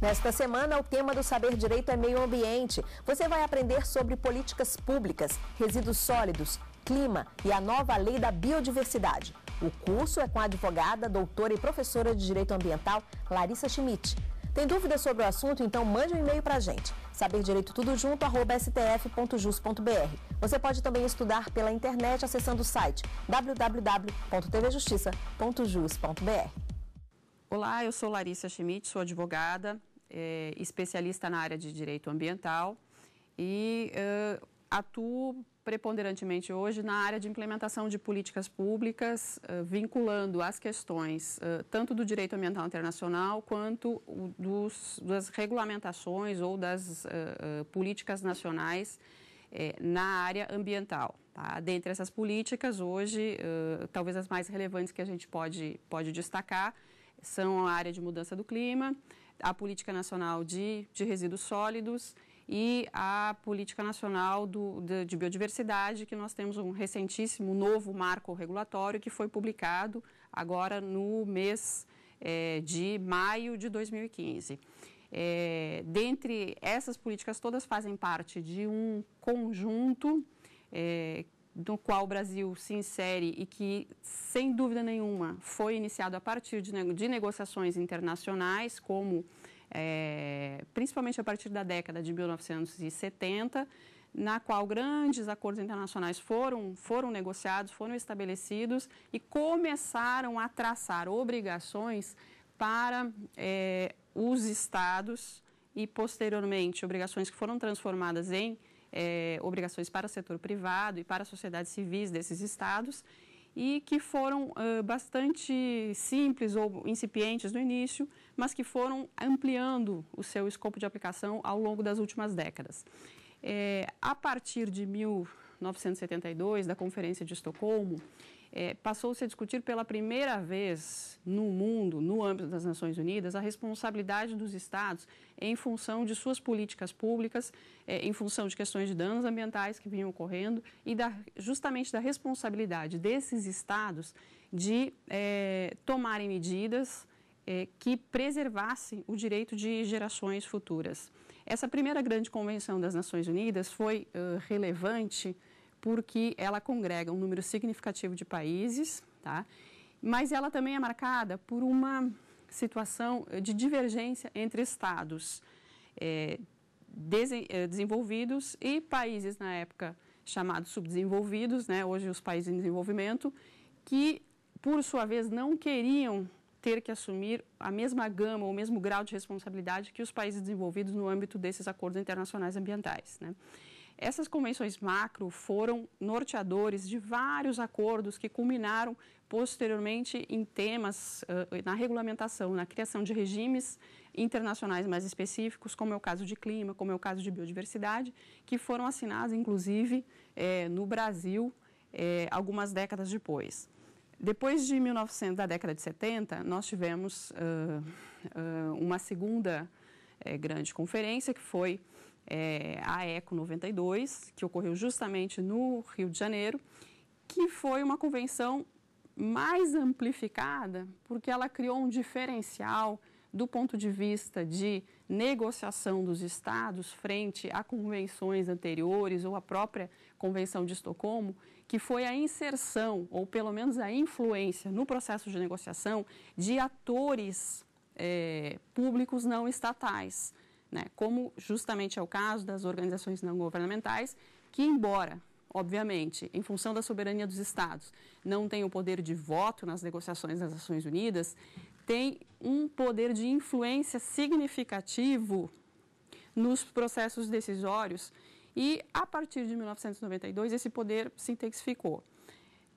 Nesta semana, o tema do Saber Direito é Meio Ambiente. Você vai aprender sobre políticas públicas, resíduos sólidos, clima e a nova lei da biodiversidade. O curso é com a advogada, doutora e professora de Direito Ambiental, Larissa Schmidt. Tem dúvidas sobre o assunto? Então mande um e-mail para a gente. saberdireitotudojunto.stf.jus.br Você pode também estudar pela internet acessando o site www.tvjustiça.jus.br Olá, eu sou Larissa Schmidt, sou advogada, é, especialista na área de direito ambiental e uh, atuo preponderantemente hoje na área de implementação de políticas públicas, uh, vinculando as questões uh, tanto do direito ambiental internacional quanto dos, das regulamentações ou das políticas nacionais na área ambiental. Tá? Dentre essas políticas, hoje, talvez as mais relevantes que a gente pode, pode destacar são a área de mudança do clima, a Política Nacional de, de Resíduos Sólidos e a Política Nacional do, de, de, Biodiversidade, que nós temos um recentíssimo novo marco regulatório que foi publicado agora no mês é, de maio de 2015. É, dentre essas políticas todas fazem parte de um conjunto é, do qual o Brasil se insere e que, sem dúvida nenhuma, foi iniciado a partir de, de negociações internacionais, como é, principalmente a partir da década de 1970, na qual grandes acordos internacionais foram, foram negociados, foram estabelecidos e começaram a traçar obrigações para é, os estados e, posteriormente, obrigações que foram transformadas em é, obrigações para o setor privado e para a sociedades civis desses estados e que foram uh, bastante simples ou incipientes no início, mas que foram ampliando o seu escopo de aplicação ao longo das últimas décadas. É, a partir de 1972, da Conferência de Estocolmo, é, passou-se a discutir pela primeira vez no mundo, no âmbito das Nações Unidas, a responsabilidade dos Estados em função de suas políticas públicas, é, em função de questões de danos ambientais que vinham ocorrendo e da, justamente da responsabilidade desses Estados de é, tomarem medidas é, que preservassem o direito de gerações futuras. Essa primeira grande convenção das Nações Unidas foi uh, relevante porque ela congrega um número significativo de países, tá? mas ela também é marcada por uma situação eh, de divergência entre estados é, desenvolvidos e países, na época, chamados subdesenvolvidos, né? hoje os países em desenvolvimento, que, por sua vez, não queriam ter que assumir a mesma gama ou o mesmo grau de responsabilidade que os países desenvolvidos no âmbito desses acordos internacionais ambientais. Né? Essas convenções macro foram norteadores de vários acordos que culminaram posteriormente em temas eh, na regulamentação, na criação de regimes internacionais mais específicos, como é o caso de clima, como é o caso de biodiversidade, que foram assinados, inclusive, eh, no Brasil eh, algumas décadas depois. Depois de 1900, da década de 70, nós tivemos uma segunda grande conferência, que foi é, a ECO 92, que ocorreu justamente no Rio de Janeiro, que foi uma convenção mais amplificada porque ela criou um diferencial do ponto de vista de negociação dos estados frente a convenções anteriores ou a própria Convenção de Estocolmo, que foi a inserção, ou pelo menos a influência no processo de negociação de atores é, públicos não estatais né? como justamente é o caso das organizações não governamentais, que, embora, obviamente, em função da soberania dos Estados, não tenham o poder de voto nas negociações das Nações Unidas, tem um poder de influência significativo nos processos decisórios e, a partir de 1992, esse poder se intensificou.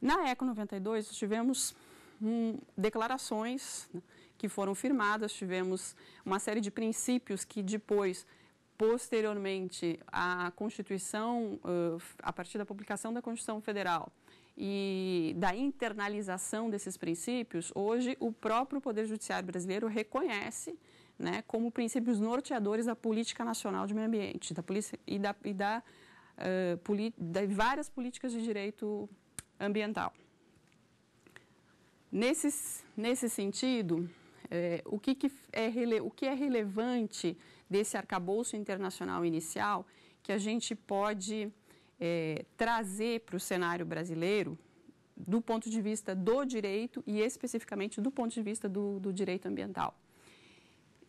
Na ECO 92, tivemos hum, declarações né, que foram firmadas, tivemos uma série de princípios que depois posteriormente a Constituição, a partir da publicação da Constituição Federal e da internalização desses princípios, hoje o próprio Poder Judiciário brasileiro reconhece né, como princípios norteadores da política nacional de meio ambiente da polícia, e, da, e da, uh, poli, da várias políticas de direito ambiental. Nesses, nesse sentido, é, o, que, que é rele, o que é relevante desse arcabouço internacional inicial que a gente pode é, trazer para o cenário brasileiro do ponto de vista do direito e especificamente do ponto de vista do, do direito ambiental.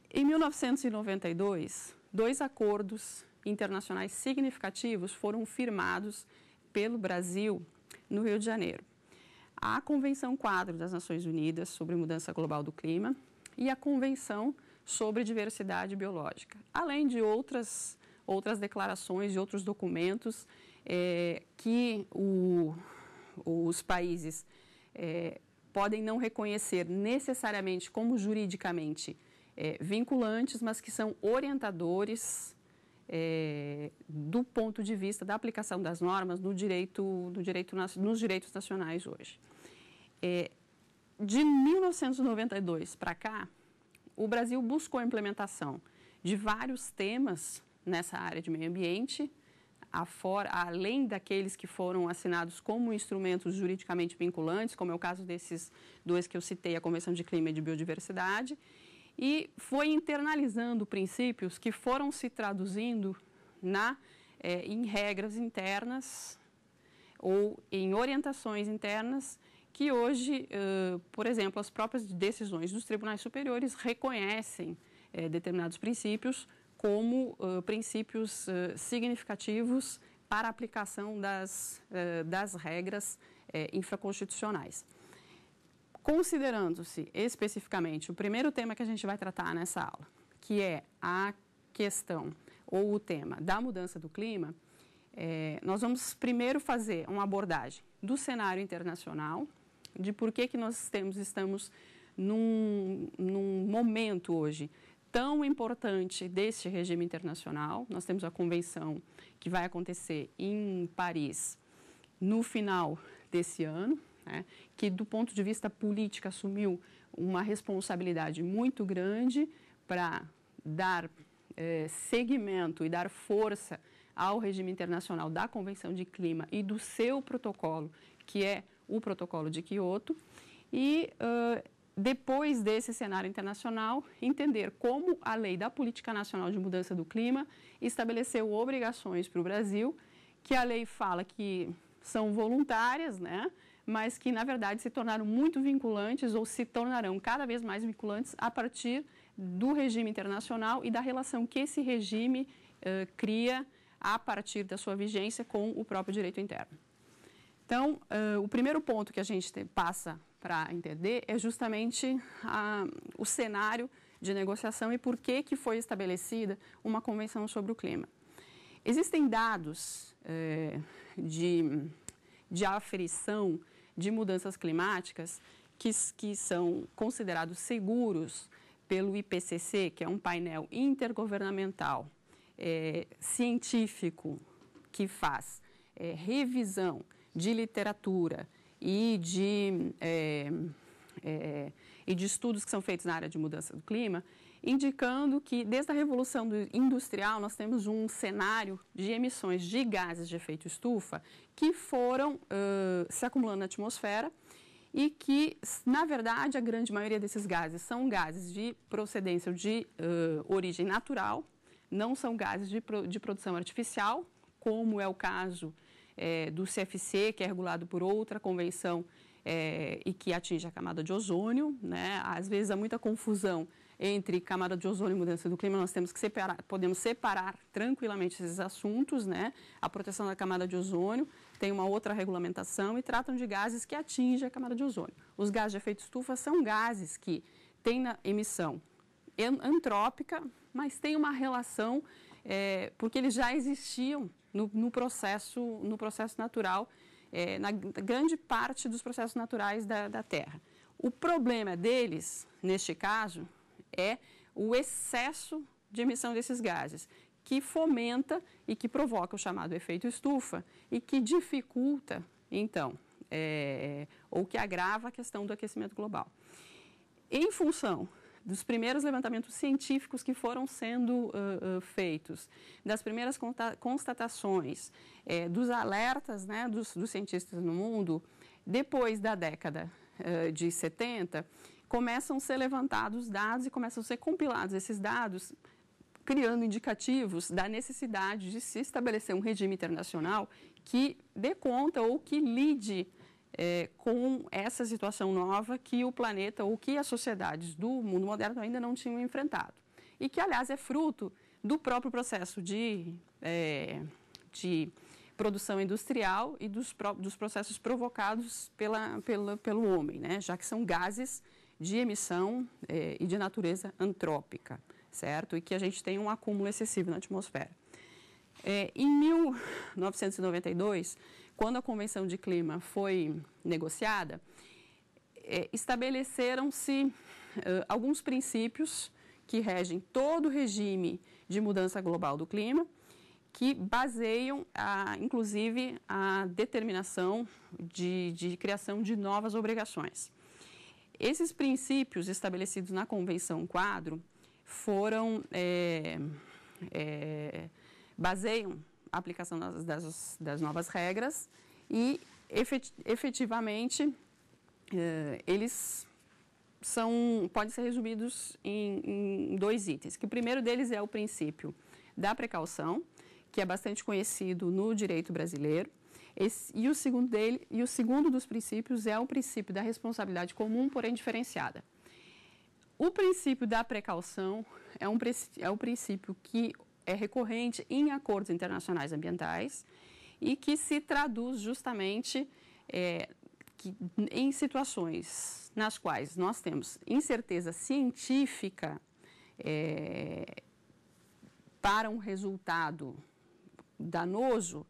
Em 1992, dois acordos internacionais significativos foram firmados pelo Brasil no Rio de Janeiro. A Convenção Quadro das Nações Unidas sobre Mudança Global do Clima, e a Convenção sobre Diversidade Biológica, além de outras, outras declarações, e outros documentos é, que o, os países é, podem não reconhecer necessariamente como juridicamente é, vinculantes, mas que são orientadores é, do ponto de vista da aplicação das normas no direito, no direito, nos direitos nacionais hoje. É, de 1992 para cá, o Brasil buscou a implementação de vários temas nessa área de meio ambiente, afora, além daqueles que foram assinados como instrumentos juridicamente vinculantes, como é o caso desses dois que eu citei, a Convenção de Clima e de Biodiversidade, e foi internalizando princípios que foram se traduzindo na, eh, em regras internas ou em orientações internas que hoje, uh, por exemplo, as próprias decisões dos tribunais superiores reconhecem determinados princípios como uh, princípios uh, significativos para a aplicação das, das regras infraconstitucionais. Considerando-se especificamente o primeiro tema que a gente vai tratar nessa aula, que é a questão ou o tema da mudança do clima, nós vamos primeiro fazer uma abordagem do cenário internacional, de por que, que nós temos, estamos num, num momento hoje tão importante deste regime internacional. Nós temos a convenção que vai acontecer em Paris no final desse ano, né, que do ponto de vista político assumiu uma responsabilidade muito grande para dar eh, segmento e dar força ao regime internacional da Convenção de Clima e do seu protocolo, que é o protocolo de Quioto e uh, depois desse cenário internacional, entender como a lei da Política Nacional de Mudança do Clima estabeleceu obrigações para o Brasil, que a lei fala que são voluntárias, né? mas que na verdade se tornaram muito vinculantes ou se tornarão cada vez mais vinculantes a partir do regime internacional e da relação que esse regime uh, cria a partir da sua vigência com o próprio direito interno. Então, uh, o primeiro ponto que a gente passa para entender é justamente a, o cenário de negociação e por que, que foi estabelecida uma convenção sobre o clima. Existem dados eh, de, de aferição de mudanças climáticas que, que são considerados seguros pelo IPCC, que é um painel intergovernamental eh, científico que faz revisão de literatura e de, é, é, e de estudos que são feitos na área de mudança do clima, indicando que desde a Revolução Industrial nós temos um cenário de emissões de gases de efeito estufa que foram uh, se acumulando na atmosfera e que, na verdade, a grande maioria desses gases são gases de procedência de uh, origem natural, não são gases de, pro, de produção artificial, como é o caso é, do CFC, que é regulado por outra convenção é, e que atinge a camada de ozônio. Né? Às vezes há muita confusão entre camada de ozônio e mudança do clima, nós temos que separar, podemos separar tranquilamente esses assuntos, né? A proteção da camada de ozônio tem uma outra regulamentação e tratam de gases que atingem a camada de ozônio. Os gases de efeito estufa são gases que têm na emissão antrópica, mas têm uma relação, é, porque eles já existiam no, no processo, no processo natural, é, na grande parte dos processos naturais da, da Terra. O problema deles, neste caso, é o excesso de emissão desses gases, que fomenta e que provoca o chamado efeito estufa e que dificulta, então, é, ou que agrava a questão do aquecimento global. Em função dos primeiros levantamentos científicos que foram sendo uh, uh, feitos, das primeiras constatações, é, dos alertas né, dos, dos, cientistas no mundo, depois da década uh, de 70, começam a ser levantados dados e começam a ser compilados esses dados criando indicativos da necessidade de se estabelecer um regime internacional que dê conta ou que lide é, com essa situação nova que o planeta ou que as sociedades do mundo moderno ainda não tinham enfrentado. E que, aliás, é fruto do próprio processo de, é, de produção industrial e dos, dos processos provocados pela, pela, pelo homem, né? já que são gases de emissão é, e de natureza antrópica, certo? E que a gente tem um acúmulo excessivo na atmosfera. É, em 1992, quando a Convenção de Clima foi negociada, é, estabeleceram-se uh, alguns princípios que regem todo o regime de mudança global do clima, que baseiam, a, inclusive, a determinação de, de criação de novas obrigações. Esses princípios estabelecidos na Convenção Quadro foram é, é, baseiam aplicação das, das, das novas regras e efet, efetivamente eh, eles são, podem ser resumidos em, em dois itens, que o primeiro deles é o princípio da precaução, que é bastante conhecido no direito brasileiro, esse, e, o segundo dele, e o segundo dos princípios é o princípio da responsabilidade comum, porém diferenciada. O princípio da precaução é, um, é o princípio que é recorrente em acordos internacionais ambientais e que se traduz justamente é, que, em situações nas quais nós temos incerteza científica é, para um resultado danoso,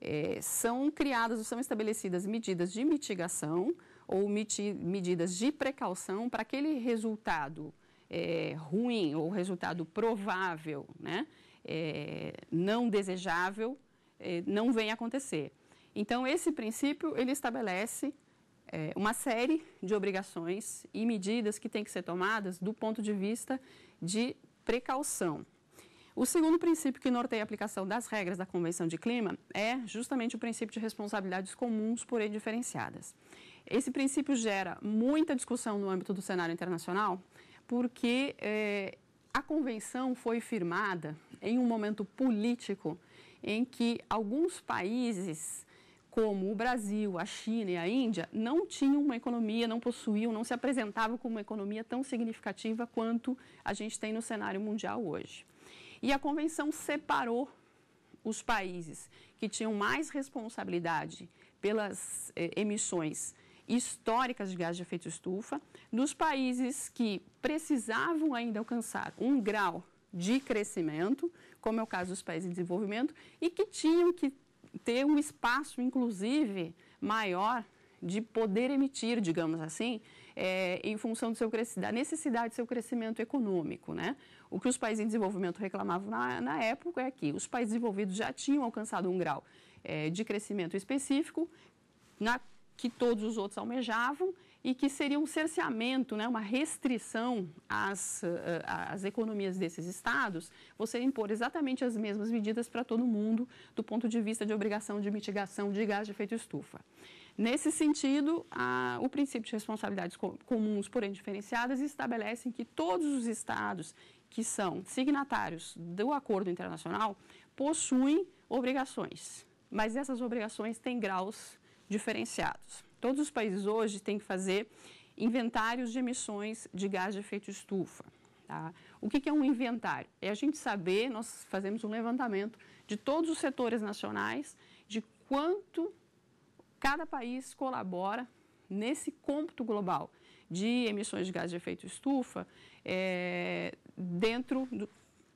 é, são criadas ou são estabelecidas medidas de mitigação ou miti medidas de precaução para aquele resultado é, ruim ou resultado provável, né? é, não desejável é, não venha acontecer. Então, esse princípio, ele estabelece é, uma série de obrigações e medidas que têm que ser tomadas do ponto de vista de precaução. O segundo princípio que norteia a aplicação das regras da Convenção de Clima é justamente o princípio de responsabilidades comuns, porém diferenciadas. Esse princípio gera muita discussão no âmbito do cenário internacional, porque é, a convenção foi firmada em um momento político em que alguns países, como o Brasil, a China e a Índia, não tinham uma economia, não possuíam, não se apresentavam como uma economia tão significativa quanto a gente tem no cenário mundial hoje. E a convenção separou os países que tinham mais responsabilidade pelas eh, emissões históricas de gás de efeito estufa, nos países que precisavam ainda alcançar um grau de crescimento, como é o caso dos países em de desenvolvimento, e que tinham que ter um espaço, inclusive, maior de poder emitir, digamos assim, é, em função do seu, da necessidade do seu crescimento econômico. Né? O que os países em desenvolvimento reclamavam na, na época é que os países desenvolvidos já tinham alcançado um grau é, de crescimento específico, na que todos os outros almejavam e que seria um cerceamento, né, uma restrição às, eh, às economias desses estados, você impor exatamente as mesmas medidas para todo mundo do ponto de vista de obrigação de mitigação de gás de efeito estufa. Nesse sentido, a, o princípio de responsabilidades comuns, porém diferenciadas, estabelece que todos os estados que são signatários do acordo internacional possuem obrigações, mas essas obrigações têm graus diferenciados. Todos os países hoje têm que fazer inventários de emissões de gás de efeito estufa. Tá? O que, que é um inventário? É a gente saber, nós fazemos um levantamento de todos os setores nacionais, de quanto cada país colabora nesse cômputo global de emissões de gás de efeito estufa é, dentro do,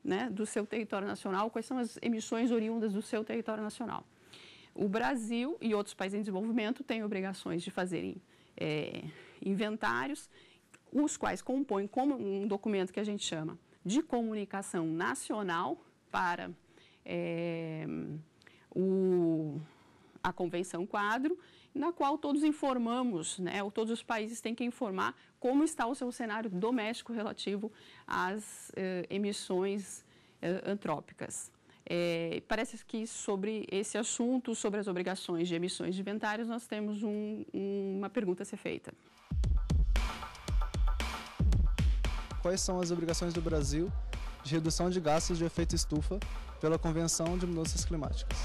né, do seu território nacional, quais são as emissões oriundas do seu território nacional o Brasil e outros países em desenvolvimento têm obrigações de fazerem é, inventários, os quais compõem como um documento que a gente chama de comunicação nacional para é, o, a Convenção Quadro, na qual todos informamos, né, ou todos os países têm que informar como está o seu cenário doméstico relativo às eh, emissões eh, antrópicas. É, parece que sobre esse assunto, sobre as obrigações de emissões de inventários, nós temos um, uma pergunta a ser feita. Quais são as obrigações do Brasil de redução de gastos de efeito estufa pela Convenção de Mudanças Climáticas?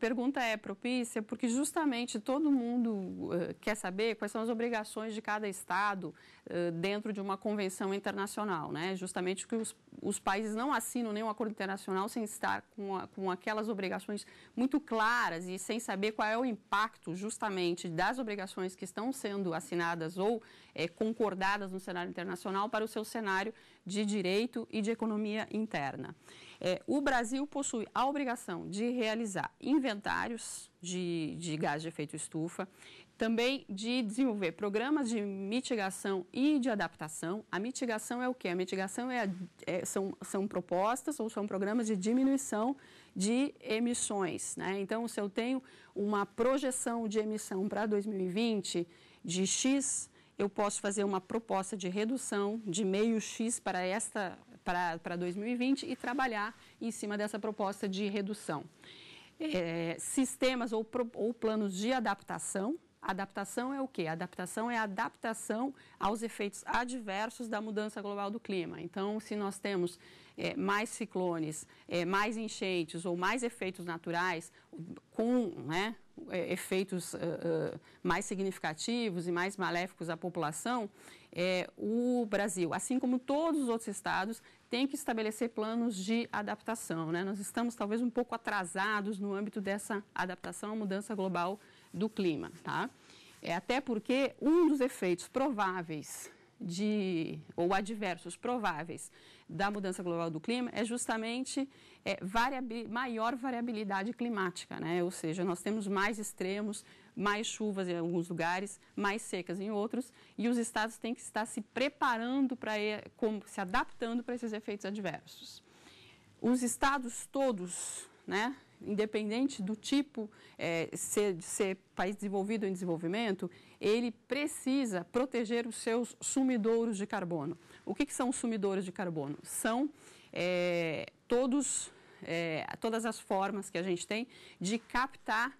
pergunta é propícia porque justamente todo mundo uh, quer saber quais são as obrigações de cada Estado uh, dentro de uma convenção internacional, né? Justamente que os, os países não assinam nenhum acordo internacional sem estar com, a, com aquelas obrigações muito claras e sem saber qual é o impacto justamente das obrigações que estão sendo assinadas ou é, concordadas no cenário internacional para o seu cenário de direito e de economia interna. É, o Brasil possui a obrigação de realizar inventários de, de gás de efeito estufa, também de desenvolver programas de mitigação e de adaptação. A mitigação é o que? A mitigação é, é, são, são propostas ou são programas de diminuição de emissões. Né? Então, se eu tenho uma projeção de emissão para 2020 de X, eu posso fazer uma proposta de redução de meio X para esta para 2020 e trabalhar em cima dessa proposta de redução. É, sistemas ou, ou planos de adaptação, Adaptação é o quê? Adaptação é adaptação aos efeitos adversos da mudança global do clima. Então, se nós temos é, mais ciclones, é, mais enchentes ou mais efeitos naturais com né, é, efeitos uh, uh, mais significativos e mais maléficos à população, é, o Brasil, assim como todos os outros estados, tem que estabelecer planos de adaptação. Né? Nós estamos talvez um pouco atrasados no âmbito dessa adaptação à mudança global do clima. Tá? É, até porque um dos efeitos prováveis de, ou adversos prováveis da mudança global do clima é justamente é, variabil, maior variabilidade climática, né? ou seja, nós temos mais extremos, mais chuvas em alguns lugares, mais secas em outros, e os estados têm que estar se preparando para se adaptando para esses efeitos adversos. Os estados todos, né, independente do tipo é, ser, de ser país desenvolvido ou em desenvolvimento, ele precisa proteger os seus sumidouros de carbono. O que, que são os sumidores de carbono? São é, todos, é, todas as formas que a gente tem de captar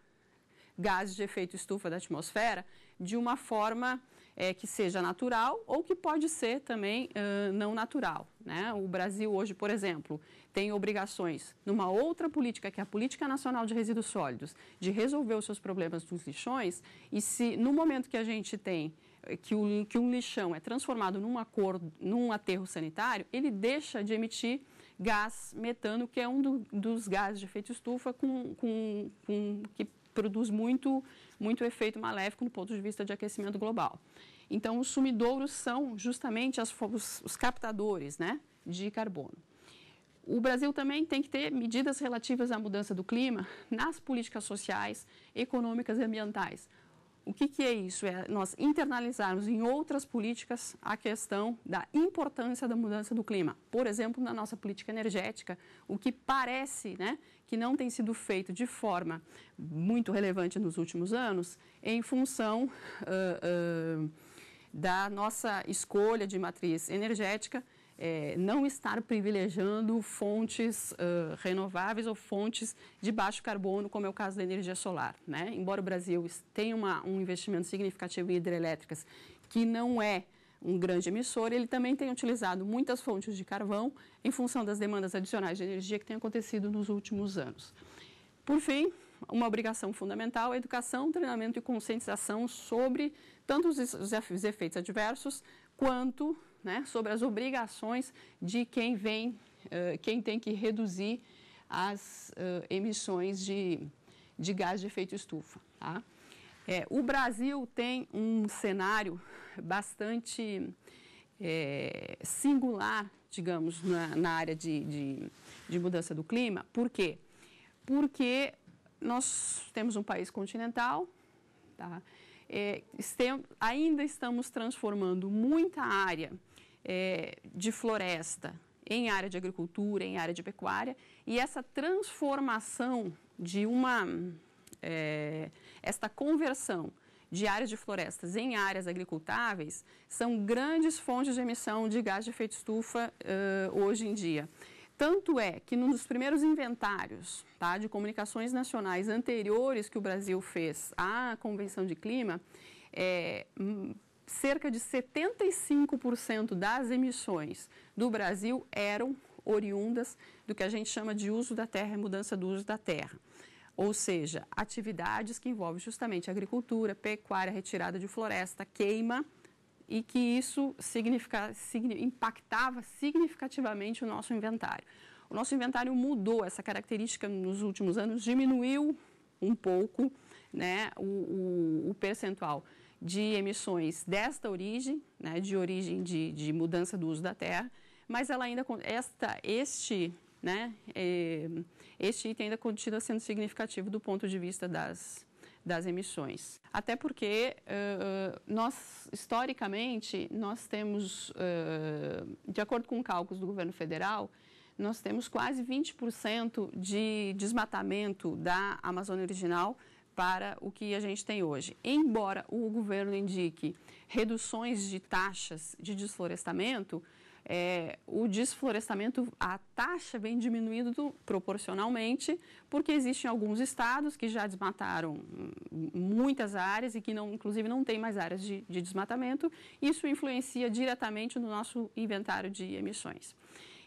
gases de efeito estufa da atmosfera de uma forma é, que seja natural ou que pode ser também uh, não natural. Né? O Brasil hoje, por exemplo, tem obrigações numa outra política, que é a Política Nacional de Resíduos Sólidos, de resolver os seus problemas dos lixões e se no momento que a gente tem que, o, que um lixão é transformado num, num aterro sanitário, ele deixa de emitir gás metano, que é um do, dos gases de efeito estufa com, com, com, que produz muito, muito efeito maléfico do ponto de vista de aquecimento global. Então, os sumidouros são justamente as, os, os captadores né, de carbono. O Brasil também tem que ter medidas relativas à mudança do clima nas políticas sociais, econômicas e ambientais. O que, que, é isso? É nós internalizarmos em outras políticas a questão da importância da mudança do clima. Por exemplo, na nossa política energética, o que parece né, que não tem sido feito de forma muito relevante nos últimos anos, em função uh, uh, da nossa escolha de matriz energética é, não estar privilegiando fontes uh, renováveis ou fontes de baixo carbono, como é o caso da energia solar. Né? Embora o Brasil tenha uma, um investimento significativo em hidrelétricas, que não é um grande emissor, ele também tem utilizado muitas fontes de carvão em função das demandas adicionais de energia que têm acontecido nos últimos anos. Por fim, uma obrigação fundamental, educação, treinamento e conscientização sobre tanto os efeitos adversos quanto né, sobre as obrigações de quem vem, uh, quem tem que reduzir as uh, emissões de, de gás de efeito estufa. Tá? É, o Brasil tem um cenário bastante é, singular, digamos, na, na área de, de, de mudança do clima. Por quê? Porque nós temos um país continental, tá? É, este, ainda estamos transformando muita área é, de floresta em área de agricultura, em área de pecuária, e essa transformação de uma. É, esta conversão de áreas de florestas em áreas agricultáveis são grandes fontes de emissão de gás de efeito estufa uh, hoje em dia. Tanto é que num dos primeiros inventários tá, de comunicações nacionais anteriores que o Brasil fez à Convenção de Clima, é, cerca de 75% das emissões do Brasil eram oriundas do que a gente chama de uso da terra e mudança do uso da terra. Ou seja, atividades que envolvem justamente agricultura, pecuária, retirada de floresta, queima, e que isso significa, impactava significativamente o nosso inventário. O nosso inventário mudou essa característica nos últimos anos, diminuiu um pouco né, o, o, o percentual de emissões desta origem, né, de origem de, de, mudança do uso da terra, mas ela ainda esta este né, eh, este item ainda continua sendo significativo do ponto de vista das das emissões. Até porque uh, nós, historicamente, nós temos, uh, de acordo com cálculos do governo federal, nós temos quase 20% de desmatamento da Amazônia original para o que a gente tem hoje. Embora o governo indique reduções de taxas de desflorestamento, é, o desflorestamento, a taxa vem diminuindo proporcionalmente, porque existem alguns estados que já desmataram muitas áreas e que, não, inclusive, não tem mais áreas de, de desmatamento. Isso influencia diretamente no nosso inventário de emissões.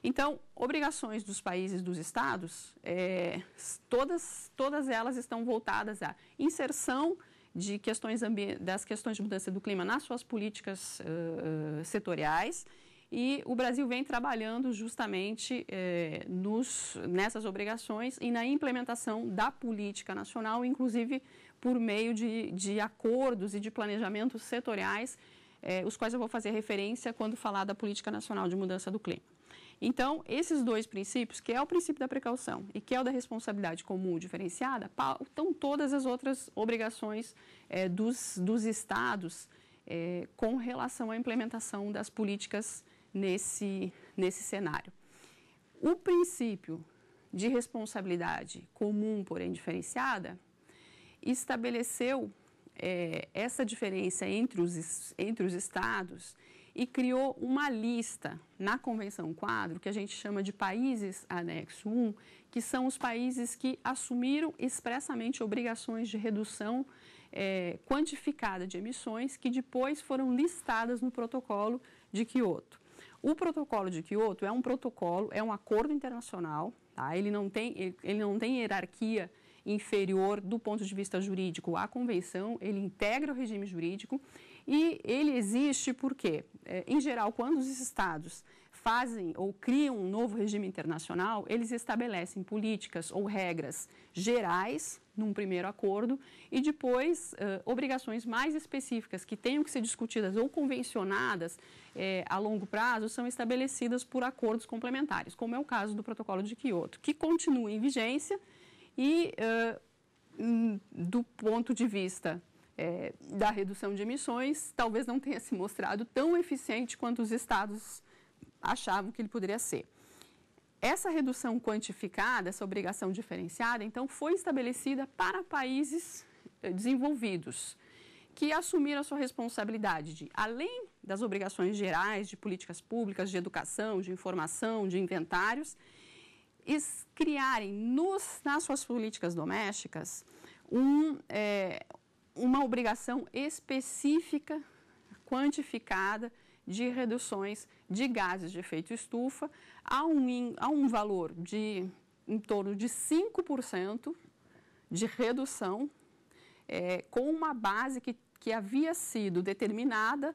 Então, obrigações dos países, dos estados, é, todas, todas elas estão voltadas à inserção de questões das questões de mudança do clima nas suas políticas uh, setoriais e o Brasil vem trabalhando justamente eh, nos, nessas obrigações e na implementação da política nacional, inclusive por meio de, de acordos e de planejamentos setoriais, eh, os quais eu vou fazer referência quando falar da política nacional de mudança do clima. Então, esses dois princípios, que é o princípio da precaução e que é o da responsabilidade comum diferenciada, pautam todas as outras obrigações é, dos, dos estados é, com relação à implementação das políticas nesse, nesse cenário. O princípio de responsabilidade comum, porém diferenciada, estabeleceu é, essa diferença entre os, entre os estados e criou uma lista na Convenção Quadro, que a gente chama de países anexo 1, que são os países que assumiram expressamente obrigações de redução é, quantificada de emissões, que depois foram listadas no protocolo de Quioto. O protocolo de Quioto é um protocolo, é um acordo internacional, tá? ele, não tem, ele, ele não tem hierarquia inferior do ponto de vista jurídico à convenção, ele integra o regime jurídico e ele existe porque, é, em geral, quando os estados fazem ou criam um novo regime internacional, eles estabelecem políticas ou regras gerais num primeiro acordo e depois é, obrigações mais específicas que tenham que ser discutidas ou convencionadas eh, a longo prazo são estabelecidas por acordos complementares, como é o caso do Protocolo de Quioto, que continua em vigência e hum, do ponto de vista é, da redução de emissões, talvez não tenha se mostrado tão eficiente quanto os estados achavam que ele poderia ser. Essa redução quantificada, essa obrigação diferenciada, então foi estabelecida para países eh, desenvolvidos que assumiram a sua responsabilidade de, além das obrigações gerais de políticas públicas, de educação, de informação, de inventários, criarem nos, nas suas políticas domésticas um, é, uma obrigação específica, quantificada, de reduções de gases de efeito estufa a um, a um valor de em torno de 5% de redução, é, com uma base que, que havia sido determinada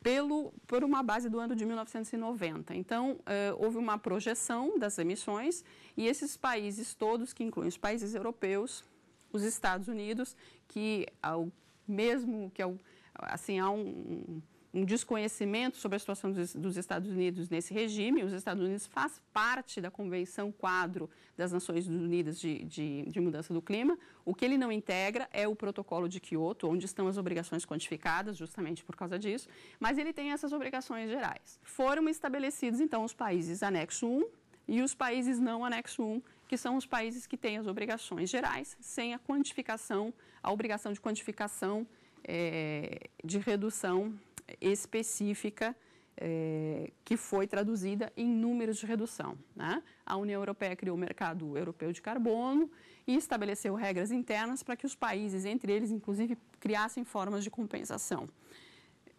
pelo, por uma base do ano de 1990. Então, é, houve uma projeção das emissões e esses países todos, que incluem os países europeus, os Estados Unidos que ao mesmo que ao, assim há um, um, desconhecimento sobre a situação dos, dos Estados Unidos nesse regime. Os Estados Unidos faz parte da Convenção Quadro das Nações Unidas de, de, de Mudança do Clima. O que ele não integra é o Protocolo de Quioto, onde estão as obrigações quantificadas, justamente por causa disso. Mas ele tem essas obrigações gerais. Foram estabelecidos então os países anexo 1 e os países não anexo 1 que são os países que têm as obrigações gerais, sem a quantificação, a obrigação de quantificação é, de redução específica é, que foi traduzida em números de redução. Né? A União Europeia criou o mercado europeu de carbono e estabeleceu regras internas para que os países, entre eles, inclusive, criassem formas de compensação.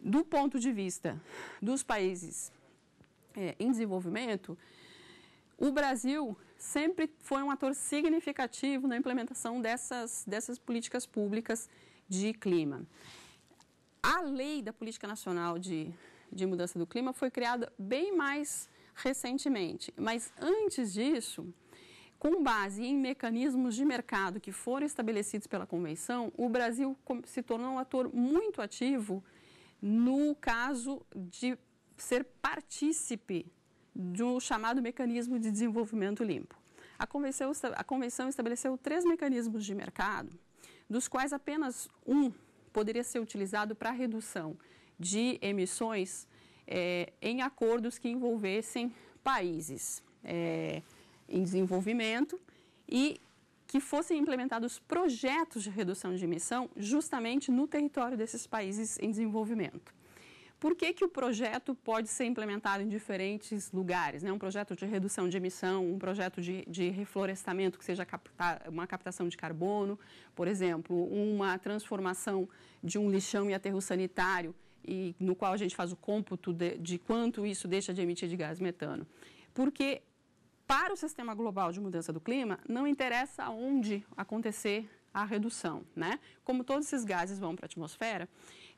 Do ponto de vista dos países é, em desenvolvimento, o Brasil sempre foi um ator significativo na implementação dessas, dessas políticas públicas de clima. A lei da Política Nacional de, de Mudança do Clima foi criada bem mais recentemente, mas antes disso, com base em mecanismos de mercado que foram estabelecidos pela Convenção, o Brasil se tornou um ator muito ativo no caso de ser partícipe do chamado mecanismo de desenvolvimento limpo. A convenção, a convenção estabeleceu três mecanismos de mercado, dos quais apenas um poderia ser utilizado para redução de emissões é, em acordos que envolvessem países é, em desenvolvimento e que fossem implementados projetos de redução de emissão justamente no território desses países em desenvolvimento. Por que, que o projeto pode ser implementado em diferentes lugares? Né? Um projeto de redução de emissão, um projeto de, de reflorestamento, que seja uma captação de carbono, por exemplo, uma transformação de um lixão em aterro sanitário, e no qual a gente faz o cômputo de, de quanto isso deixa de emitir de gás metano. Porque para o sistema global de mudança do clima, não interessa onde acontecer a redução, né? Como todos esses gases vão para a atmosfera,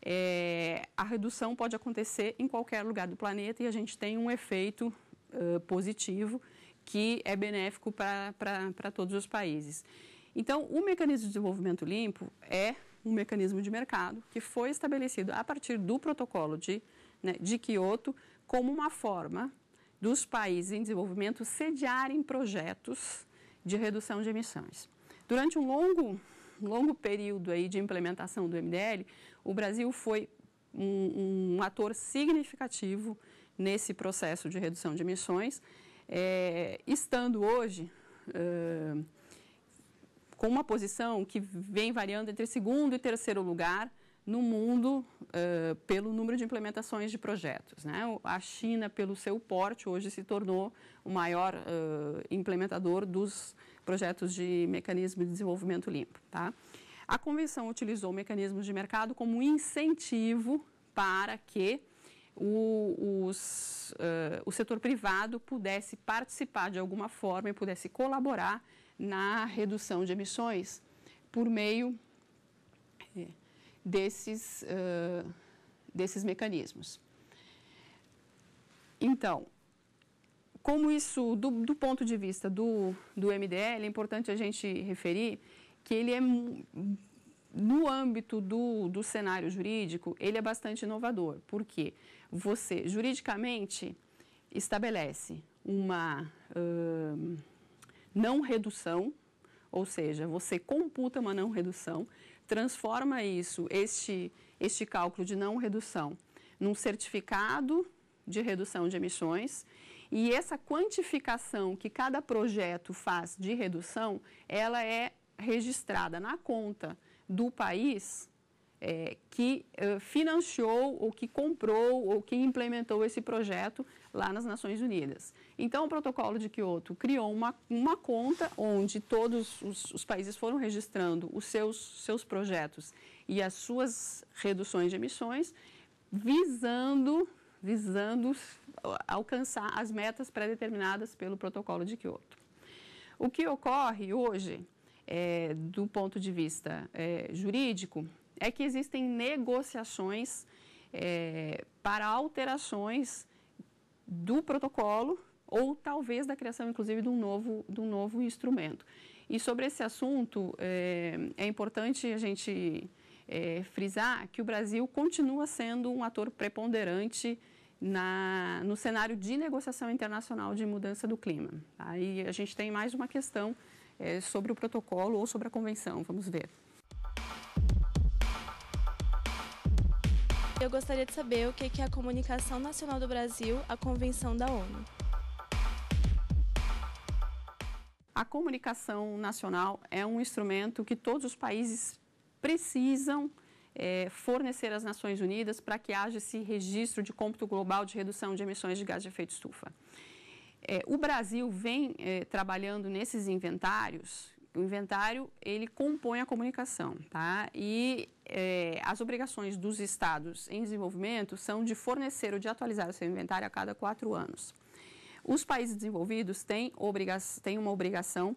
é, a redução pode acontecer em qualquer lugar do planeta e a gente tem um efeito uh, positivo que é benéfico para todos os países. Então, o mecanismo de desenvolvimento limpo é um mecanismo de mercado que foi estabelecido a partir do protocolo de, né, de Quioto como uma forma dos países em desenvolvimento sediarem projetos de redução de emissões. Durante um longo, longo período aí de implementação do MDL, o Brasil foi um, um ator significativo nesse processo de redução de emissões, é, estando hoje é, com uma posição que vem variando entre segundo e terceiro lugar no mundo eh, pelo número de implementações de projetos. Né? A China, pelo seu porte, hoje se tornou o maior implementador dos projetos de mecanismo de desenvolvimento limpo. Tá? A convenção utilizou mecanismos de mercado como incentivo para que o, os, uh, o setor privado pudesse participar de alguma forma e pudesse colaborar na redução de emissões por meio eh, desses, uh, desses mecanismos. Então, como isso, do, do ponto de vista do, do MDL, é importante a gente referir que ele é, no âmbito do, do cenário jurídico, ele é bastante inovador, porque você, juridicamente, estabelece uma uh, não redução, ou seja, você computa uma não redução, transforma isso, este, este cálculo de não redução, num certificado de redução de emissões e essa quantificação que cada projeto faz de redução, ela é registrada na conta do país é, que é, financiou ou que comprou ou que implementou esse projeto lá nas Nações Unidas. Então, o protocolo de Quioto criou uma, uma conta onde todos os, os, países foram registrando os seus, seus projetos e as suas reduções de emissões, visando, visando alcançar as metas pré-determinadas pelo protocolo de Kyoto. O que ocorre hoje, é, do ponto de vista é, jurídico, é que existem negociações é, para alterações do protocolo ou talvez da criação, inclusive, de um novo, de um novo instrumento. E sobre esse assunto, é, é importante a gente é, frisar que o Brasil continua sendo um ator preponderante na, no cenário de negociação internacional de mudança do clima. Aí tá? a gente tem mais uma questão é, sobre o protocolo ou sobre a convenção, vamos ver. Eu gostaria de saber o que é a comunicação nacional do Brasil, a convenção da ONU. A comunicação nacional é um instrumento que todos os países precisam é, fornecer às Nações Unidas para que haja esse registro de cômputo global de redução de emissões de gás de efeito estufa. É, o Brasil vem é, trabalhando nesses inventários. O inventário ele compõe a comunicação, tá? E é, as obrigações dos estados em desenvolvimento são de fornecer ou de atualizar o seu inventário a cada quatro anos. Os países desenvolvidos têm, obriga têm uma obrigação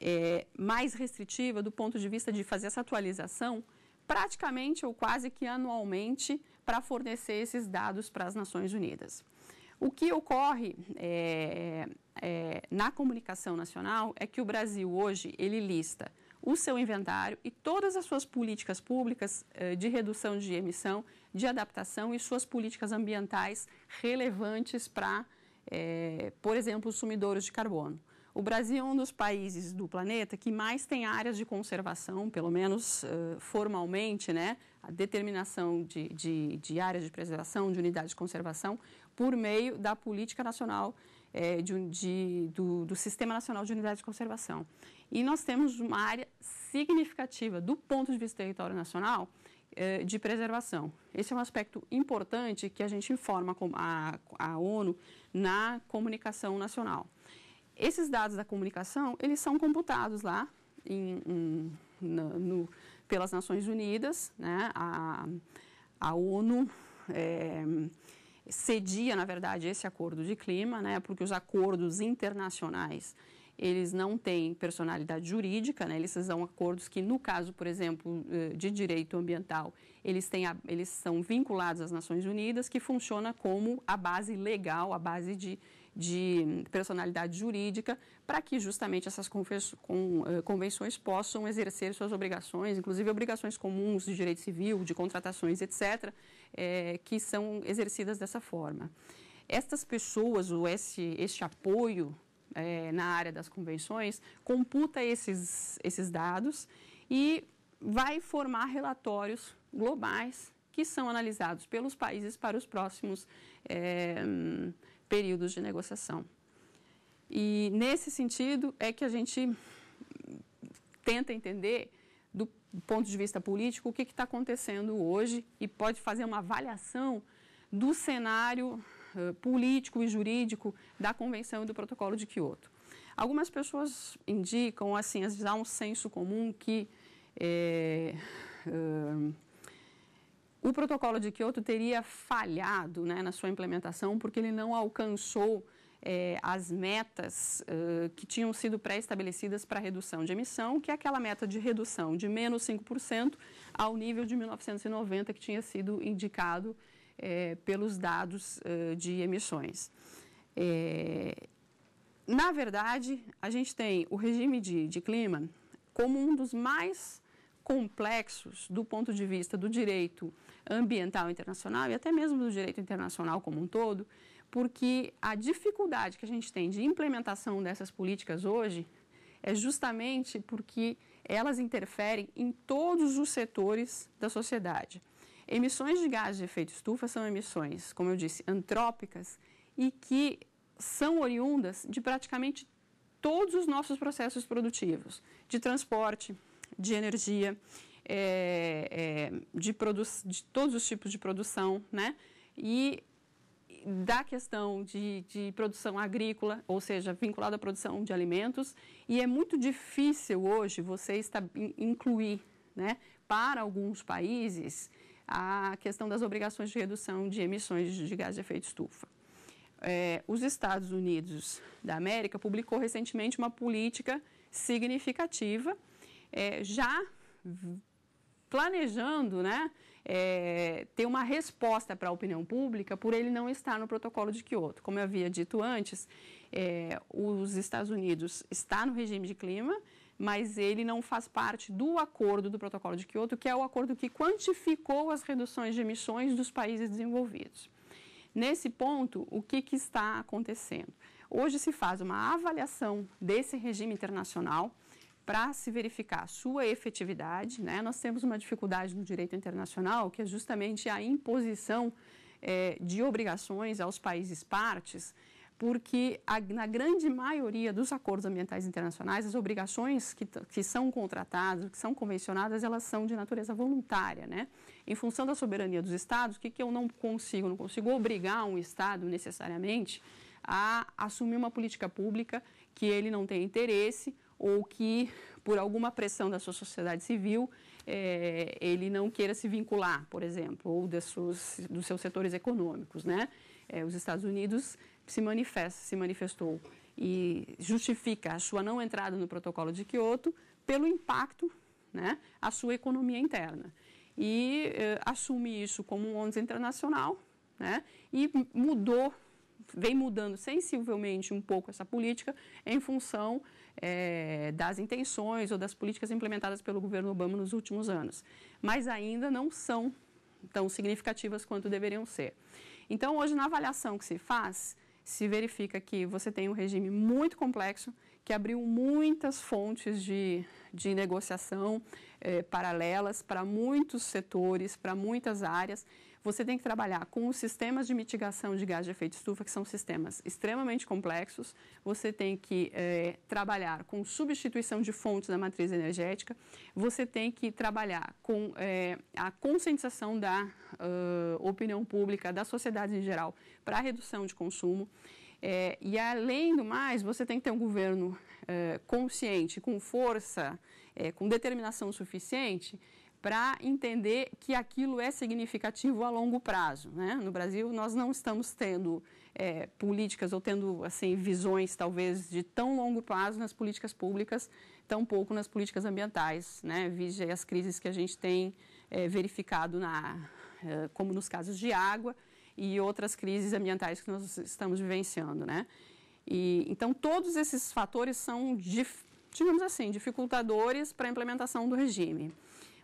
é, mais restritiva do ponto de vista de fazer essa atualização praticamente ou quase que anualmente para fornecer esses dados para as Nações Unidas. O que ocorre é, é, na comunicação nacional é que o Brasil hoje ele lista o seu inventário e todas as suas políticas públicas eh, de redução de emissão, de adaptação e suas políticas ambientais relevantes para, eh, é, por exemplo, os sumidouros de carbono. O Brasil é um dos países do planeta que mais tem áreas de conservação, pelo menos uh, formalmente, né? A determinação de, de, de, áreas de preservação, de unidades de conservação, por meio da Política Nacional eh, de, de do, do, Sistema Nacional de Unidades de Conservação. E nós temos uma área significativa, do ponto de vista território nacional, eh, de preservação. Esse é um aspecto importante que a gente informa a, a ONU na comunicação nacional. Esses dados da comunicação, eles são computados lá em, em, no, no, pelas Nações Unidas, né? a, a ONU é, cedia, na verdade, esse acordo de clima, né? porque os acordos internacionais, eles não têm personalidade jurídica, né? eles são acordos que, no caso, por exemplo, eh, de direito ambiental, eles, têm a, eles são vinculados às Nações Unidas, que funciona como a base legal, a base de de personalidade jurídica, para que justamente essas eh, convenções possam exercer suas obrigações, inclusive obrigações comuns de direito civil, de contratações, etc., eh, que são exercidas dessa forma. Estas pessoas, ou esse, este apoio eh, na área das convenções, computa esses, esses dados e vai formar relatórios globais que são analisados pelos países para os próximos períodos de negociação. E nesse sentido é que a gente tenta entender, do ponto de vista político, o que está acontecendo hoje e pode fazer uma avaliação do cenário eh, político e jurídico da Convenção e do Protocolo de Quioto. Algumas pessoas indicam, assim, há um senso comum que é, uh, o protocolo de Kyoto teria falhado né, na sua implementação porque ele não alcançou é, as metas uh, que tinham sido pré-estabelecidas para redução de emissão, que é aquela meta de redução de menos 5% ao nível de 1990 que tinha sido indicado é, pelos dados uh, de emissões. É, na verdade, a gente tem o regime de, de clima como um dos mais complexos do ponto de vista do direito ambiental internacional e até mesmo do direito internacional como um todo, porque a dificuldade que a gente tem de implementação dessas políticas hoje é justamente porque elas interferem em todos os setores da sociedade. Emissões de gases de efeito estufa são emissões, como eu disse, antrópicas e que são oriundas de praticamente todos os nossos processos produtivos, de transporte, de energia, é, é, de, de todos os tipos de produção, né? E da questão de, de, produção agrícola, ou seja, vinculada à produção de alimentos, e é muito difícil hoje você estar incluir, né, para alguns países, a questão das obrigações de redução de emissões de gás de efeito estufa. É, os Estados Unidos da América publicou recentemente uma política significativa é, já planejando né, é, ter uma resposta para a opinião pública por ele não estar no protocolo de Quioto. Como eu havia dito antes, é, os Estados Unidos está no regime de clima, mas ele não faz parte do acordo do protocolo de Quioto, que é o acordo que quantificou as reduções de emissões dos países desenvolvidos. Nesse ponto, o que, que está acontecendo? Hoje se faz uma avaliação desse regime internacional para se verificar a sua efetividade. Né? Nós temos uma dificuldade no direito internacional, que é justamente a imposição é, de obrigações aos países partes, porque a, na grande maioria dos acordos ambientais internacionais, as obrigações que, que são contratadas, que são convencionadas, elas são de natureza voluntária. Né? Em função da soberania dos estados, o que, que eu não consigo? Não consigo obrigar um estado necessariamente a assumir uma política pública que ele não tem interesse ou que, por alguma pressão da sua sociedade civil, é, ele não queira se vincular, por exemplo, ou dos seus setores econômicos. Né? É, os Estados Unidos se manifesta, se manifestou e justifica a sua não entrada no protocolo de Quioto pelo impacto né, à sua economia interna. E é, assume isso como um ônus internacional né, e mudou, vem mudando sensivelmente um pouco essa política em função é, das intenções ou das políticas implementadas pelo governo Obama nos últimos anos, mas ainda não são tão significativas quanto deveriam ser. Então, hoje, na avaliação que se faz, se verifica que você tem um regime muito complexo, que abriu muitas fontes de, de negociação eh, paralelas para muitos setores, para muitas áreas, você tem que trabalhar com os sistemas de mitigação de gás de efeito estufa, que são sistemas extremamente complexos. Você tem que é, trabalhar com substituição de fontes da matriz energética. Você tem que trabalhar com é, a conscientização da uh, opinião pública, da sociedade em geral, para a redução de consumo. É, e além do mais, você tem que ter um governo consciente, com força, é, com determinação suficiente para entender que aquilo é significativo a longo prazo. Né? No Brasil, nós não estamos tendo é, políticas ou tendo assim visões, talvez, de tão longo prazo nas políticas públicas, tão pouco nas políticas ambientais. Né? Vige as crises que a gente tem é, verificado, na, é, como nos casos de água e outras crises ambientais que nós estamos vivenciando. Né? E, então, todos esses fatores são, digamos assim, dificultadores para a implementação do regime.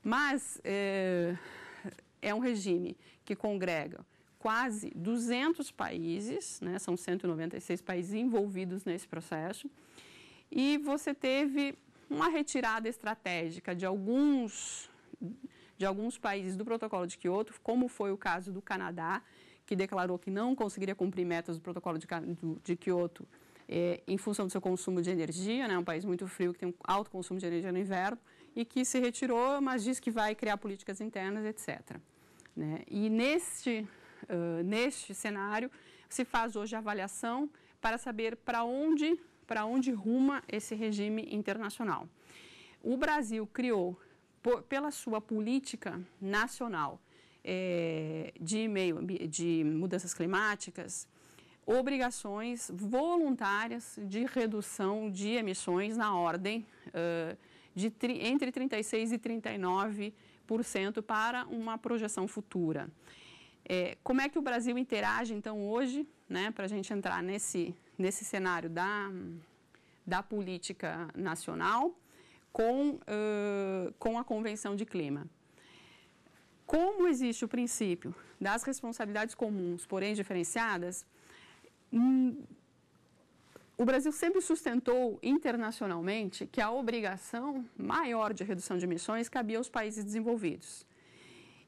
Mas é, é um regime que congrega quase 200 países, né, são 196 países envolvidos nesse processo, e você teve uma retirada estratégica de alguns, de alguns países do protocolo de Kyoto, como foi o caso do Canadá, que declarou que não conseguiria cumprir metas do protocolo de, do, de Kyoto eh, em função do seu consumo de energia, né, um país muito frio que tem um alto consumo de energia no inverno, e que se retirou, mas diz que vai criar políticas internas, etc. Né? E neste, uh, neste cenário, se faz hoje a avaliação para saber para onde, para onde ruma esse regime internacional. O Brasil criou, por, pela sua política nacional é, de, meio, de mudanças climáticas, obrigações voluntárias de redução de emissões na ordem. Uh, de entre 36% e 39% para uma projeção futura. É, como é que o Brasil interage, então, hoje, né, para a gente entrar nesse, nesse cenário da, da política nacional com, uh, com a Convenção de Clima? Como existe o princípio das responsabilidades comuns, porém diferenciadas, hum, o Brasil sempre sustentou internacionalmente que a obrigação maior de redução de emissões cabia aos países desenvolvidos.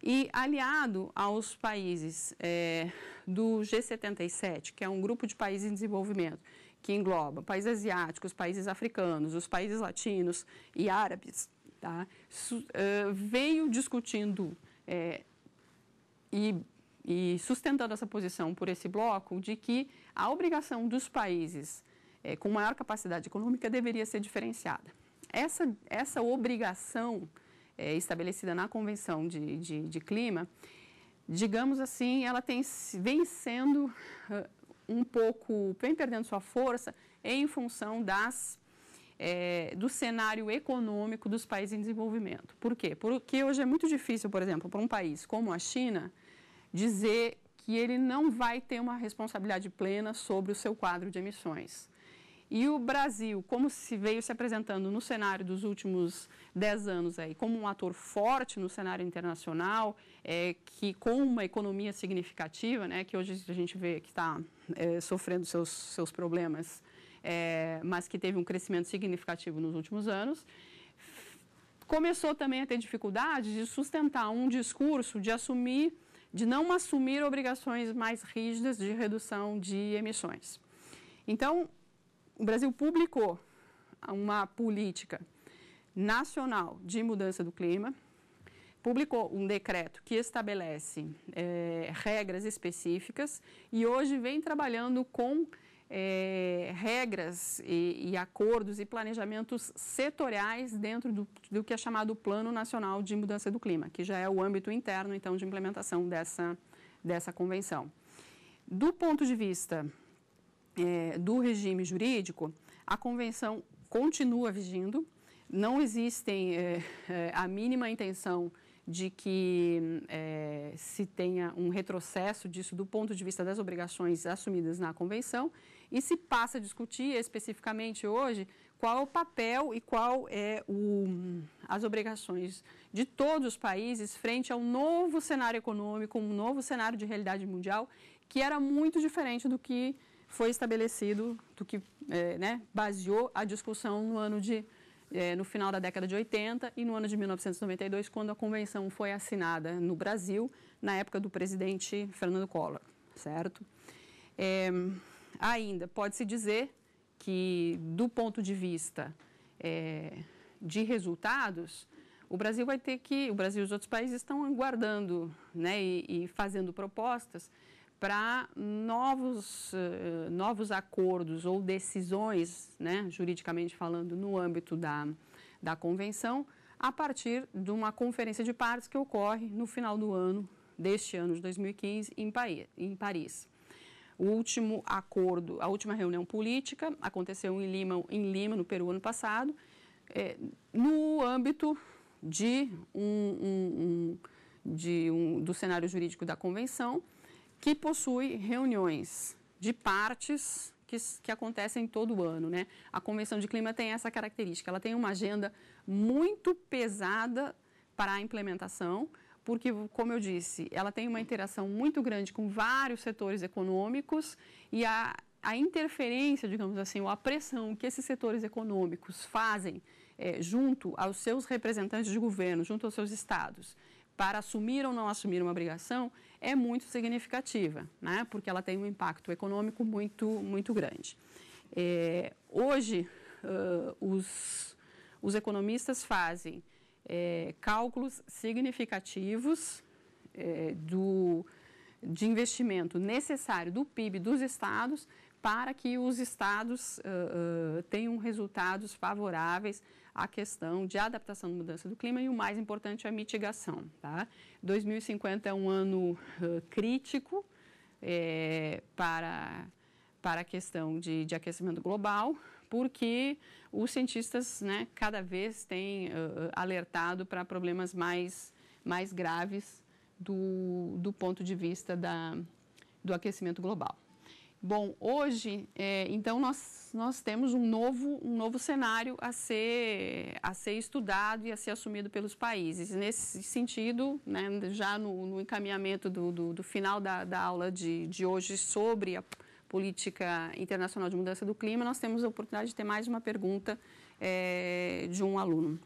E aliado aos países é, do G77, que é um grupo de países em desenvolvimento, que engloba países asiáticos, países africanos, os países latinos e árabes, tá? Su, uh, veio discutindo é, e e sustentando essa posição por esse bloco de que a obrigação dos países é, com maior capacidade econômica deveria ser diferenciada. Essa, essa obrigação é, estabelecida na Convenção de, de, de, Clima, digamos assim, ela tem, vem sendo ah, um pouco, vem perdendo sua força em função das é, do cenário econômico dos países em desenvolvimento. Por quê? Porque hoje é muito difícil, por exemplo, para um país como a China dizer que ele não vai ter uma responsabilidade plena sobre o seu quadro de emissões. E o Brasil, como se veio se apresentando no cenário dos últimos dez anos aí, como um ator forte no cenário internacional, é, que com uma economia significativa, né, que hoje a gente vê que está é, sofrendo seus, seus problemas, é, mas que teve um crescimento significativo nos últimos anos, começou também a ter dificuldade de sustentar um discurso de assumir, de não assumir obrigações mais rígidas de redução de emissões. Então, o Brasil publicou uma política nacional de mudança do clima, publicou um decreto que estabelece é, regras específicas e hoje vem trabalhando com é, regras e, e, acordos e planejamentos setoriais dentro do, do, que é chamado Plano Nacional de Mudança do Clima, que já é o âmbito interno, então, de implementação dessa, dessa convenção. Do ponto de vista é, do regime jurídico, a convenção continua vigindo, não existem é, é, a mínima intenção de que é, se tenha um retrocesso disso do ponto de vista das obrigações assumidas na Convenção e se passa a discutir especificamente hoje qual é o papel e qual é o, as obrigações de todos os países frente a um novo cenário econômico, um novo cenário de realidade mundial que era muito diferente do que foi estabelecido, do que é, né, baseou a discussão no ano de é, no final da década de 80 e no ano de 1992, quando a convenção foi assinada no Brasil, na época do presidente Fernando Collor, certo? É, ainda, pode-se dizer que, do ponto de vista é, de resultados, o Brasil vai ter que, o Brasil e os outros países estão aguardando né, e, e fazendo propostas para novos, uh, novos acordos ou decisões, né, juridicamente falando, no âmbito da, da convenção, a partir de uma conferência de partes que ocorre no final do ano, deste ano de 2015, em, Paí em Paris. O último acordo, a última reunião política aconteceu em Lima, em Lima no Peru, ano passado, eh, no âmbito de um, um, um de um, do cenário jurídico da convenção, que possui reuniões de partes que, que, acontecem todo ano. Né? A Convenção de Clima tem essa característica, ela tem uma agenda muito pesada para a implementação, porque, como eu disse, ela tem uma interação muito grande com vários setores econômicos e a, a interferência, digamos assim, ou a pressão que esses setores econômicos fazem é, junto aos seus representantes de governo, junto aos seus estados, para assumir ou não assumir uma obrigação, é muito significativa, né? porque ela tem um impacto econômico muito, muito grande. É, hoje, uh, os, os economistas fazem é, cálculos significativos é, do, de investimento necessário do PIB dos estados para que os estados uh, uh, tenham resultados favoráveis a questão de adaptação à mudança do clima e o mais importante é a mitigação. Tá? 2050 é um ano uh, crítico é, para, para a questão de, de aquecimento global, porque os cientistas né, cada vez têm uh, alertado para problemas mais, mais graves do, do ponto de vista da, do aquecimento global. Bom, hoje, é, então, nós, nós temos um novo, um novo cenário a ser, a ser estudado e a ser assumido pelos países. Nesse sentido, né, já no, no encaminhamento do, do, do, final da, da aula de, de hoje sobre a política internacional de mudança do clima, nós temos a oportunidade de ter mais uma pergunta é, de um aluno.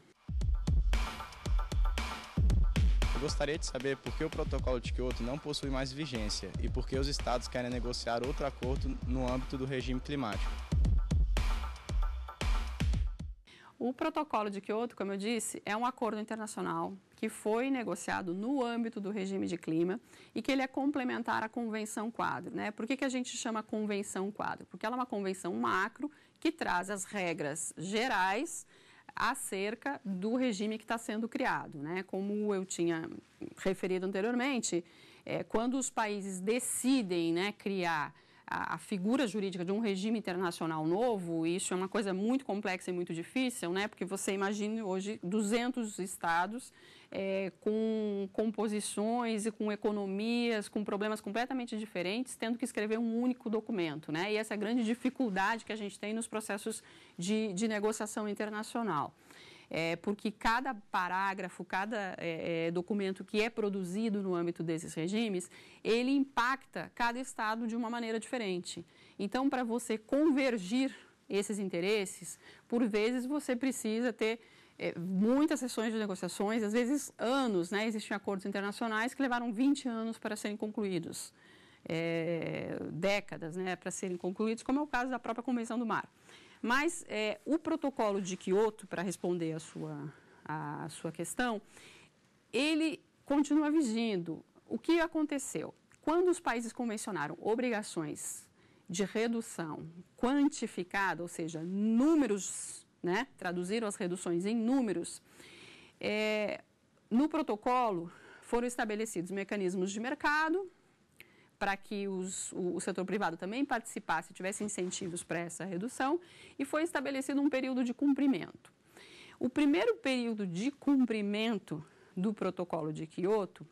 Gostaria de saber por que o protocolo de Kyoto não possui mais vigência e por que os estados querem negociar outro acordo no âmbito do regime climático. O protocolo de Kyoto, como eu disse, é um acordo internacional que foi negociado no âmbito do regime de clima e que ele é complementar à Convenção Quadro. Né? Por que, que a gente chama Convenção Quadro? Porque ela é uma convenção macro que traz as regras gerais acerca do regime que está sendo criado. Né? Como eu tinha referido anteriormente, é, quando os países decidem né, criar a, a, figura jurídica de um regime internacional novo, isso é uma coisa muito complexa e muito difícil, né? porque você imagina hoje 200 estados é, com composições e com economias, com problemas completamente diferentes, tendo que escrever um único documento. Né? E essa é a grande dificuldade que a gente tem nos processos de, de negociação internacional é, porque cada parágrafo, cada é, é, documento que é produzido no âmbito desses regimes, ele impacta cada Estado de uma maneira diferente. Então, para você convergir esses interesses, por vezes você precisa ter é, muitas sessões de negociações, às vezes anos, né? Existem acordos internacionais que levaram 20 anos para serem concluídos. É, décadas né, para serem concluídos, como é o caso da própria Convenção do Mar. Mas é, o protocolo de Quioto, para responder a sua, a sua questão, ele continua vigindo. O que aconteceu? Quando os países convencionaram obrigações de redução quantificada, ou seja, números, né, traduziram as reduções em números, é, no protocolo foram estabelecidos mecanismos de mercado para que os, o, o, setor privado também participasse, tivesse incentivos para essa redução, e foi estabelecido um período de cumprimento. O primeiro período de cumprimento do protocolo de Quioto,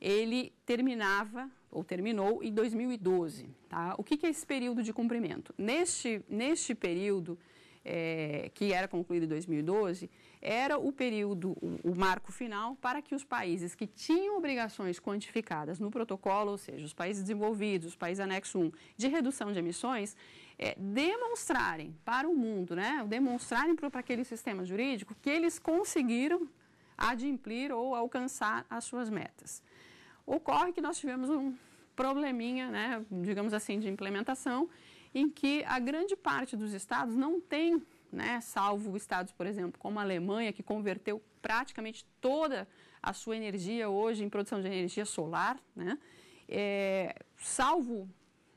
ele terminava ou terminou em 2012. Tá? O que, que é esse período de cumprimento? Neste, neste período, é, que era concluído em 2012, era o período, o, o marco final para que os países que tinham obrigações quantificadas no protocolo, ou seja, os países desenvolvidos, os países anexo 1, de redução de emissões, é, demonstrarem para o mundo, né, demonstrarem para aquele sistema jurídico que eles conseguiram adimplir ou alcançar as suas metas. Ocorre que nós tivemos um probleminha, né, digamos assim, de implementação, em que a grande parte dos estados não tem, né, salvo estados, por exemplo, como a Alemanha, que converteu praticamente toda a sua energia hoje em produção de energia solar, né, é, salvo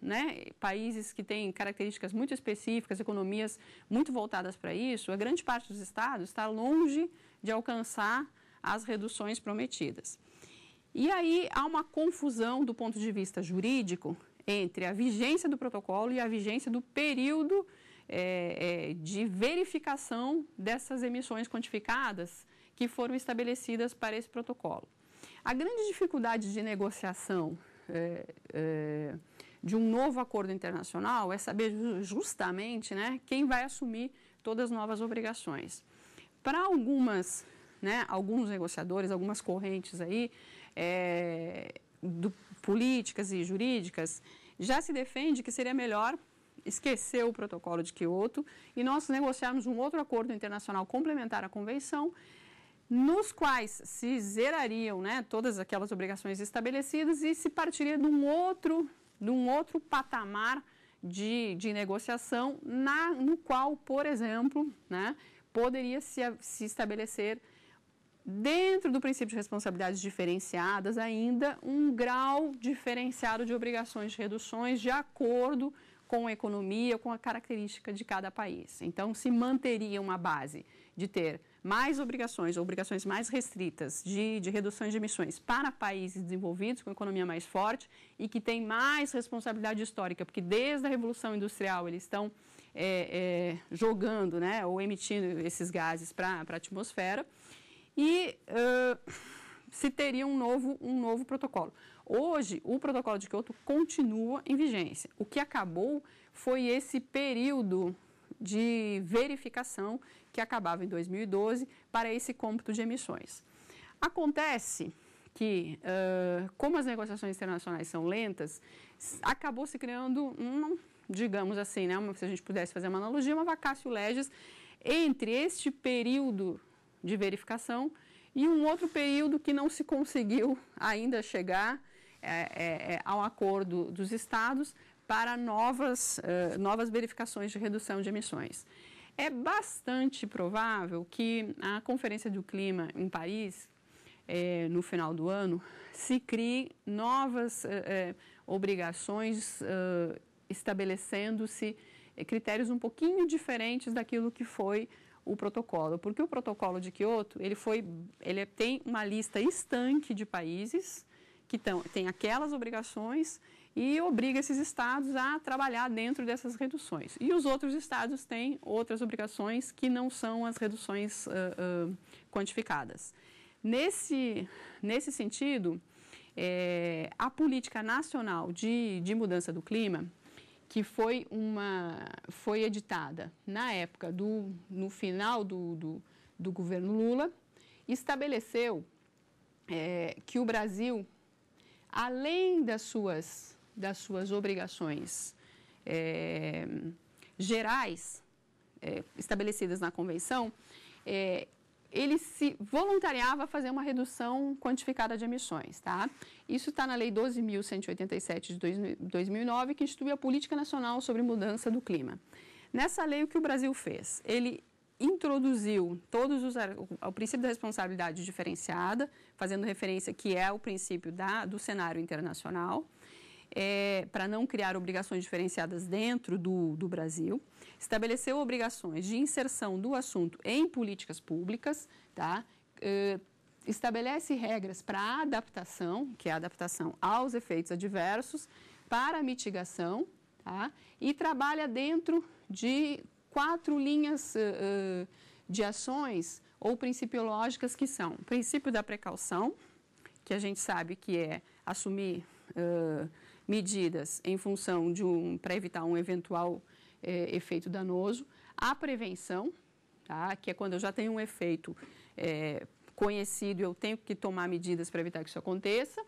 né, países que têm características muito específicas, economias muito voltadas para isso, a grande parte dos estados está longe de alcançar as reduções prometidas. E aí há uma confusão do ponto de vista jurídico entre a vigência do protocolo e a vigência do período é, é, de verificação dessas emissões quantificadas que foram estabelecidas para esse protocolo. A grande dificuldade de negociação é, é de um novo acordo internacional é saber justamente né, quem vai assumir todas as novas obrigações. Para algumas, né, alguns negociadores, algumas correntes aí, é, do, políticas e jurídicas, já se defende que seria melhor esquecer o protocolo de Quioto e nós negociarmos um outro acordo internacional complementar à convenção, nos quais se zerariam né, todas aquelas obrigações estabelecidas e se partiria de um outro, de um outro patamar de, de negociação, na, no qual, por exemplo, né, poderia se, se estabelecer dentro do princípio de responsabilidades diferenciadas, ainda um grau diferenciado de obrigações de reduções de acordo com a economia, com a característica de cada país. Então, se manteria uma base de ter mais obrigações, obrigações mais restritas de, de reduções de emissões para países desenvolvidos, com economia mais forte e que tem mais responsabilidade histórica, porque desde a Revolução Industrial eles estão é, é, jogando né, ou emitindo esses gases para a atmosfera e uh, se teria um novo, um novo protocolo. Hoje, o protocolo de Kyoto continua em vigência. O que acabou foi esse período de verificação que acabava em 2012 para esse cômputo de emissões. Acontece que, uh, como as negociações internacionais são lentas, acabou se criando um, digamos assim, né, uma, se a gente pudesse fazer uma analogia, uma vacácio legis entre este período de verificação, e um outro período que não se conseguiu ainda chegar é, é, é ao acordo dos estados para novas, uh, novas verificações de redução de emissões. É bastante provável que a Conferência do Clima em Paris, eh, no final do ano, se crie novas eh, obrigações, estabelecendo-se critérios um pouquinho diferentes daquilo que foi o protocolo, porque o protocolo de Kyoto ele foi, ele tem uma lista estanque de países que tão, tem aquelas obrigações e obriga esses estados a trabalhar dentro dessas reduções. E os outros estados têm outras obrigações que não são as reduções uh, uh, quantificadas. Nesse, nesse sentido, é, a política nacional de, de mudança do clima que foi uma foi editada na época do no final do, do, do governo Lula estabeleceu é, que o Brasil além das suas das suas obrigações é, gerais é, estabelecidas na convenção é, ele se voluntariava a fazer uma redução quantificada de emissões, tá? Isso está na Lei 12.187 de 2009, que institui a Política Nacional sobre Mudança do Clima. Nessa lei, o que o Brasil fez? Ele introduziu todos os o princípio da responsabilidade diferenciada, fazendo referência que é o princípio da, do cenário internacional, é, para não criar obrigações diferenciadas dentro do, do Brasil, estabeleceu obrigações de inserção do assunto em políticas públicas, tá? É, estabelece regras para adaptação, que é a adaptação aos efeitos adversos, para mitigação, tá? e trabalha dentro de quatro linhas uh, de ações ou principiológicas que são o princípio da precaução, que a gente sabe que é assumir uh, medidas em função de um para evitar um eventual é, efeito danoso, a prevenção, tá? que é quando eu já tenho um efeito é, conhecido, eu tenho que tomar medidas para evitar que isso aconteça,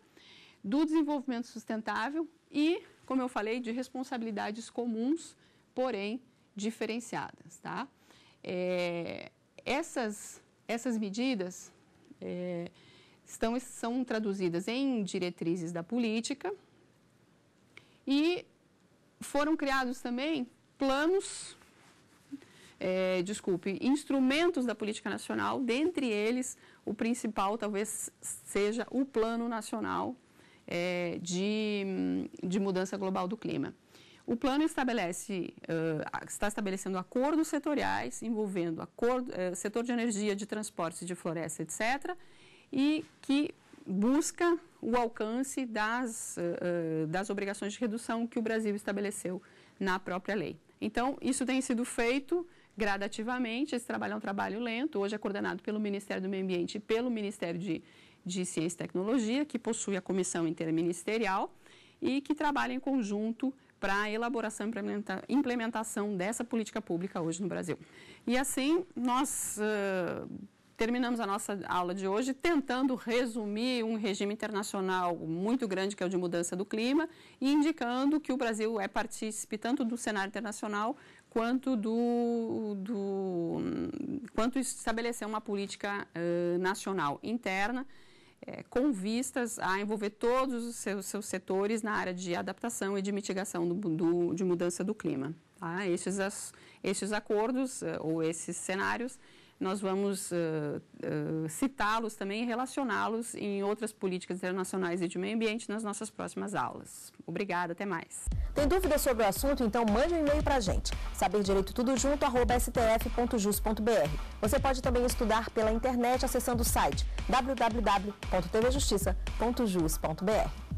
do desenvolvimento sustentável e, como eu falei, de responsabilidades comuns, porém diferenciadas, tá? É, essas, essas medidas é, estão, são traduzidas em diretrizes da política, e foram criados também planos, é, desculpe, instrumentos da política nacional, dentre eles o principal talvez seja o Plano Nacional é, de, de Mudança Global do Clima. O plano estabelece, uh, está estabelecendo acordos setoriais envolvendo acordo, uh, setor de energia, de transportes, de floresta, etc., e que busca o alcance das, uh, das obrigações de redução que o Brasil estabeleceu na própria lei. Então, isso tem sido feito gradativamente, esse trabalho é um trabalho lento, hoje é coordenado pelo Ministério do Meio Ambiente e pelo Ministério de, de Ciência e Tecnologia, que possui a comissão interministerial e que trabalha em conjunto para a elaboração e implementação dessa política pública hoje no Brasil. E assim, nós uh, Terminamos a nossa aula de hoje tentando resumir um regime internacional muito grande, que é o de mudança do clima, e indicando que o Brasil é partícipe tanto do cenário internacional quanto, do, do quanto estabelecer uma política uh, nacional interna. É, com vistas a envolver todos os seus, seus, setores na área de adaptação e de mitigação do, do de mudança do clima. Tá? Estes, as, acordos ou esses cenários nós vamos uh, uh, citá-los também e relacioná-los em outras políticas internacionais e de meio ambiente nas nossas próximas aulas. Obrigada, até mais. Tem dúvidas sobre o assunto? Então mande um e-mail para a gente. Saber Direito Tudo Junto, arroba stf.jus.br. Você pode também estudar pela internet acessando o site www.tvjustiça.jus.br.